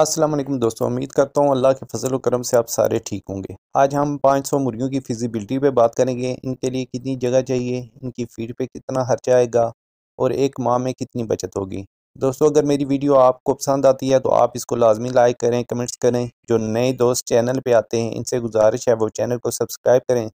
अस्सलाम दोस्तों उम्मीद करता हूँ अल्लाह के फजल करम से आप सारे ठीक होंगे आज हम 500 मुर्गियों की फिजिबिलिटी पे बात करेंगे इनके लिए कितनी जगह चाहिए इनकी फीड पे कितना खर्चा आएगा और एक माह में कितनी बचत होगी दोस्तों अगर मेरी वीडियो आपको पसंद आती है तो आप इसको लाजमी लाइक करें कमेंट्स करें जो नए दोस्त चैनल पर आते हैं इनसे गुजारिश है वो चैनल को सब्सक्राइब करें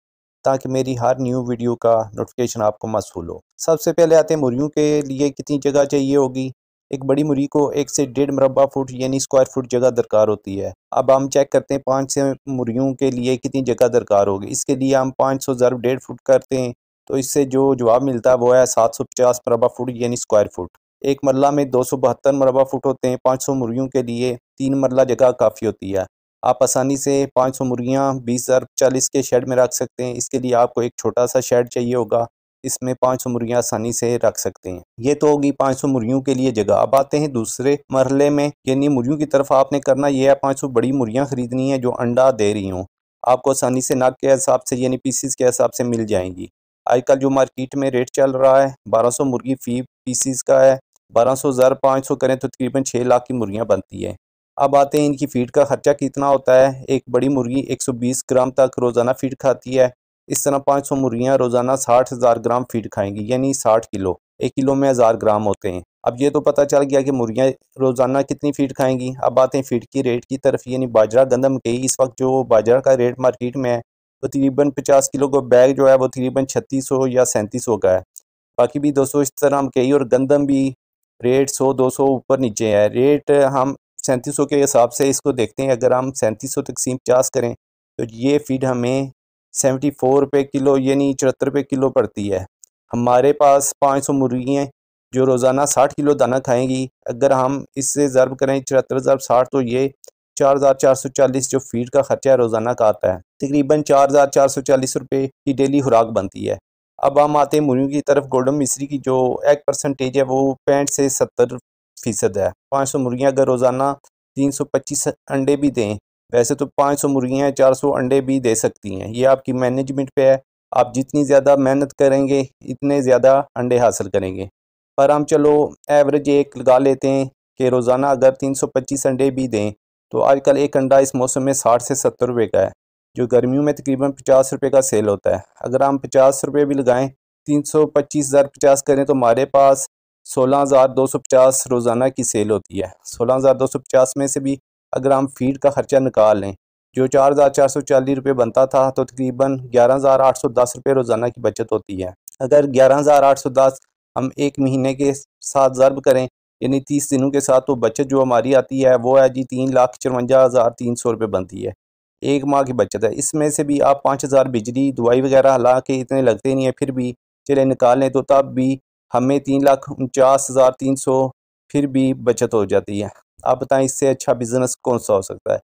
ताकि मेरी हर न्यू वीडियो का नोटिफिकेशन आपको मसूल हो सबसे पहले आते हैं मुर्गियों के लिए कितनी जगह चाहिए होगी एक बड़ी मुरी को एक से डेढ़ मरबा फुट यानी स्क्वायर फुट जगह दरकार होती है अब हम चेक करते हैं पाँच से मुरियों के लिए कितनी जगह दरकार होगी इसके लिए हम पाँच सौ ज़रब डेढ़ फुट करते हैं तो इससे जो जवाब मिलता है वो है सात सौ पचास मरबा फुट यानी स्क्वायर फुट एक मरला में दो सौ बहत्तर मरबा फुट होते हैं पाँच सौ मुर्गियों के लिए तीन मरला जगह काफ़ी होती है आप आसानी से पाँच सौ मुर्गियाँ बीस हज़ार चालीस के शेड में रख सकते हैं इसके लिए आपको एक छोटा सा शेड चाहिए होगा इसमें सौ मुर्गियाँ आसानी से रख सकते हैं ये तो होगी सौ मुर्गियों के लिए जगह अब आते हैं दूसरे मरहले में यानी मुर्गियों की तरफ आपने करना यह है सौ बड़ी मुर्गियाँ खरीदनी है जो अंडा दे रही हूँ आपको आसानी से नाक के हिसाब से यानी पीसीस के हिसाब से मिल जाएंगी आजकल जो मार्केट में रेट चल रहा है सौ मुर्गी फी पीसीस का है बारह सौ हज़ार पाँच सौ करें तो तकरीबन छः लाख की मुर्गियाँ बनती है अब आते हैं इनकी फीड का ख़र्चा कितना होता है एक बड़ी मुर्गी 120 ग्राम तक रोज़ाना फीड खाती है इस तरह 500 मुर्गियाँ रोज़ाना साठ हज़ार ग्राम फीड खाएंगी यानी साठ किलो एक किलो में हज़ार ग्राम होते हैं अब ये तो पता चल गया कि मुर्गियाँ रोज़ाना कितनी फीड खाएंगी अब आते हैं फीड की रेट की तरफ यानी बाजरा गंदम के इस वक्त जो बाजरा का रेट मार्केट में है वो तो तकरीबन पचास किलो का बैग जो है वो तकरीबन छत्तीस सौ या सैंतीस सौ का है बाकी भी दोस्तों इस तरह हम और गंदम भी रेट सौ दो सौ ऊपर नीचे है रेट हम सैंतीस सौ के हिसाब से इसको देखते हैं अगर हम सैंतीस सौ तकसीम पचास करें तो ये फीड हमें सेवेंटी फोर रुपये किलो यानी चौहत्तर रुपये किलो पड़ती है हमारे पास पाँच सौ मुर्गियाँ जो रोज़ाना साठ किलो दाना खाएंगी अगर हम इससे ज़रब करें चौहत्तर हज़ार साठ तो ये चार हज़ार चार सौ चालीस जो फीड का ख़र्चा रोज़ाना का आता है तकरीबन चार हज़ार चार सौ चालीस रुपये की डेली खुराक बनती है अब हम आते हैं मुर्गियों की तरफ गोल्डन मिश्री की जो एग परसेंटेज है वो पैंठ से सत्तर फ़ीसद है पाँच सौ मुर्गियाँ अगर रोज़ाना तीन सौ पच्चीस अंडे भी दें वैसे तो 500 मुर्गियाँ चार सौ अंडे भी दे सकती हैं ये आपकी मैनेजमेंट पे है आप जितनी ज़्यादा मेहनत करेंगे इतने ज़्यादा अंडे हासिल करेंगे पर हम चलो एवरेज एक लगा लेते हैं कि रोज़ाना अगर 325 अंडे भी दें तो आजकल एक अंडा इस मौसम में साठ से सत्तर रुपये का है जो गर्मियों में तकरीबन पचास रुपये का सेल होता है अगर हम पचास रुपये भी लगाएँ तीन सौ पच्चीस हज़ार पचास करें तो हमारे पास सोलह हज़ार दो सौ पचास रोज़ाना की सेल होती है सोलह हज़ार दो सौ पचास में से भी अगर हम फीड का ख़र्चा निकाल लें जो चार हज़ार चार सौ चालीस रुपये बनता था तो तकरीबन ग्यारह हज़ार आठ सौ दस रुपये रोज़ाना की बचत होती है अगर ग्यारह हज़ार आठ सौ दस हम एक महीने के साथ ज़रब करें यानी तीस दिनों के साथ तो बचत जो हमारी आती है वो है जी तीन लाख चरवंजा हज़ार तीन सौ रुपये बनती है एक माह की बचत है इसमें से भी आप पाँच हज़ार बिजली दवाई वगैरह के इतने लगते नहीं है फिर भी चले निकाल लें तो तब भी हमें तीन लाख उनचास हज़ार तीन सौ फिर भी बचत हो जाती है आप बताएं इससे अच्छा बिज़नेस कौन सा हो सकता है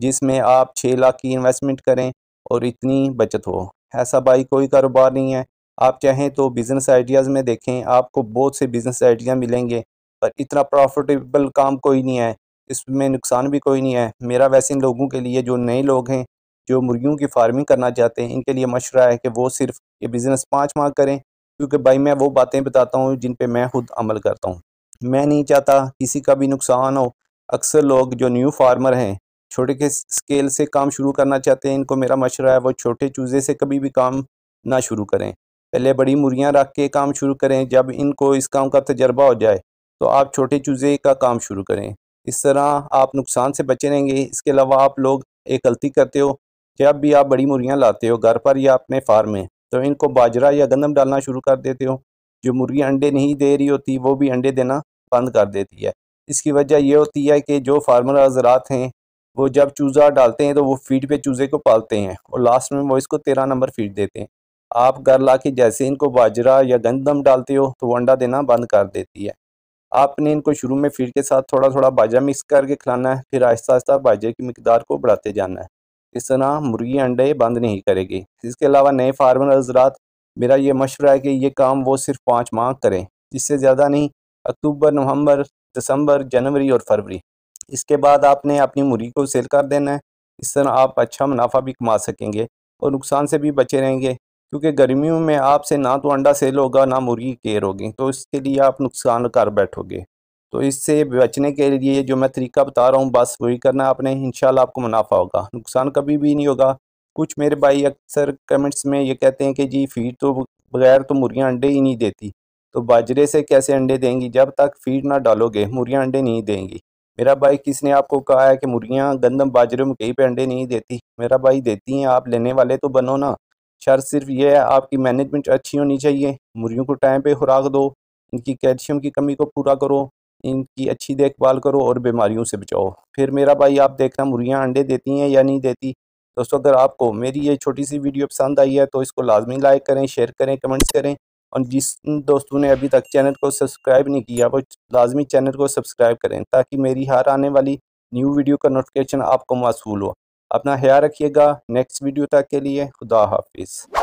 जिसमें आप छः लाख की इन्वेस्टमेंट करें और इतनी बचत हो ऐसा भाई कोई कारोबार नहीं है आप चाहें तो बिज़नेस आइडियाज़ में देखें आपको बहुत से बिज़नेस आइडिया मिलेंगे पर इतना प्रॉफिटेबल काम कोई नहीं है इसमें नुकसान भी कोई नहीं है मेरा वैसे इन लोगों के लिए जो नए लोग हैं जो मुर्गियों की फार्मिंग करना चाहते हैं इनके लिए मशवरा है कि वो सिर्फ ये बिज़नेस पाँच माह करें क्योंकि भाई मैं वो बातें बताता हूँ जिन पर मैं खुद अमल करता हूँ मैं नहीं चाहता किसी का भी नुकसान हो अक्सर लोग जो न्यू फार्मर हैं छोटे के स्केल से काम शुरू करना चाहते हैं इनको मेरा मशरा है वो छोटे चूज़े से कभी भी काम ना शुरू करें पहले बड़ी मुर्गियाँ रख के काम शुरू करें जब इनको इस काम का तजर्बा हो जाए तो आप छोटे चूज़े का काम शुरू करें इस तरह आप नुकसान से बचे रहेंगे इसके अलावा आप लोग एक गलती करते हो जब भी आप बड़ी मुर्गियाँ लाते हो घर पर या अपने फार्म में तो इनको बाजरा या गंदम डालना शुरू कर देते हो जो मुर्गी अंडे नहीं दे रही होती वो भी अंडे देना बंद कर देती है इसकी वजह यह होती है कि जो फार्मर हजरात हैं वो जब चूज़ा डालते हैं तो वो फीड पे चूज़े को पालते हैं और लास्ट में वो इसको तेरह नंबर फीड देते हैं आप घर ला के जैसे इनको बाजरा या गंदम डालते हो तो वो अंडा देना बंद कर देती है आपने इनको शुरू में फीड के साथ थोड़ा थोड़ा बाजरा मिक्स करके खिलाना है फिर आहिस्ता आहिस्ता बाजरे की मकदार को बढ़ाते जाना है इस तरह मुर्गी अंडे बंद नहीं करेगी इसके अलावा नए फार्मर हजरात मेरा ये मशवरा है कि ये काम वो सिर्फ पाँच माह करें इससे ज़्यादा नहीं अक्टूबर नवंबर दिसंबर जनवरी और फरवरी इसके बाद आपने अपनी मुरी को सेल कर देना है इस तरह आप अच्छा मुनाफा भी कमा सकेंगे और नुकसान से भी बचे रहेंगे क्योंकि गर्मियों में आपसे ना तो अंडा सेल होगा ना मुर्गी केयर होगी तो इसके लिए आप नुकसान कर बैठोगे तो इससे बचने के लिए जो मैं तरीका बता रहा हूँ बस वही करना आपने इन आपको मुनाफा होगा नुकसान कभी भी नहीं होगा कुछ मेरे भाई अक्सर कमेंट्स में ये कहते हैं कि जी फीड तो बगैर तो मुर्गियाँ अंडे ही नहीं देती तो बाजरे से कैसे अंडे देंगी जब तक फीड ना डालोगे मुर्गियाँ अंडे नहीं देंगी मेरा भाई किसने आपको कहा है कि मुर्गियाँ गंदम बाजरे में कहीं पे अंडे नहीं देती मेरा भाई देती हैं आप लेने वाले तो बनो ना शर्त सिर्फ ये है आपकी मैनेजमेंट अच्छी होनी चाहिए मुर्गियों को टाइम पे खुराक दो इनकी कैल्शियम की कमी को पूरा करो इनकी अच्छी देखभाल करो और बीमारियों से बचाओ फिर मेरा भाई आप देखना मुर्गियाँ अंडे देती हैं या नहीं देती दोस्तों अगर आपको मेरी ये छोटी सी वीडियो पसंद आई है तो इसको लाजमी लाइक करें शेयर करें कमेंट्स करें और जिस दोस्तों ने अभी तक चैनल को सब्सक्राइब नहीं किया वो लाजमी चैनल को सब्सक्राइब करें ताकि मेरी हर आने वाली न्यू वीडियो का नोटिफिकेशन आपको मौसू हो अपना ख्याल रखिएगा नेक्स्ट वीडियो तक के लिए खुदा हाफिज़